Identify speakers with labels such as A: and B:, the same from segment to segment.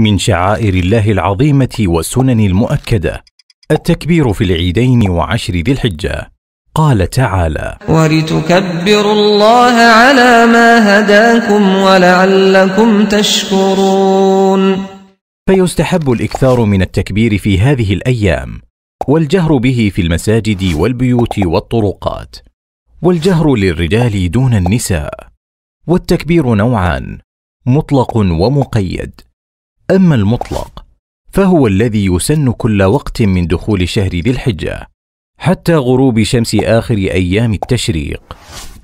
A: من شعائر الله العظيمه والسنن المؤكده التكبير في العيدين وعشر ذي الحجه قال تعالى ولتكبروا الله على ما هداكم ولعلكم تشكرون فيستحب الاكثار من التكبير في هذه الايام والجهر به في المساجد والبيوت والطرقات والجهر للرجال دون النساء والتكبير نوعان مطلق ومقيد اما المطلق فهو الذي يسن كل وقت من دخول شهر ذي الحجه حتى غروب شمس اخر ايام التشريق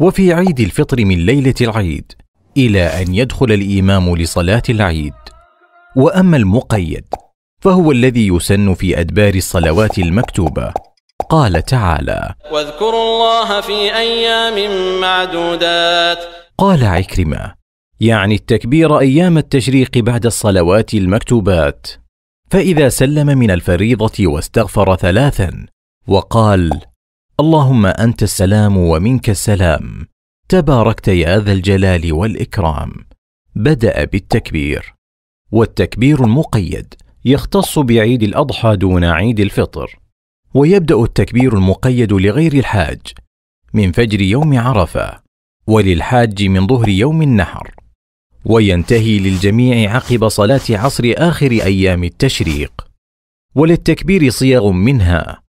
A: وفي عيد الفطر من ليله العيد الى ان يدخل الامام لصلاه العيد واما المقيد فهو الذي يسن في ادبار الصلوات المكتوبه قال تعالى واذكروا الله في ايام معدودات قال عكرمه يعني التكبير ايام التشريق بعد الصلوات المكتوبات فاذا سلم من الفريضه واستغفر ثلاثا وقال اللهم انت السلام ومنك السلام تباركت يا ذا الجلال والاكرام بدا بالتكبير والتكبير المقيد يختص بعيد الاضحى دون عيد الفطر ويبدا التكبير المقيد لغير الحاج من فجر يوم عرفه وللحاج من ظهر يوم النحر وينتهي للجميع عقب صلاة عصر آخر أيام التشريق وللتكبير صيغ منها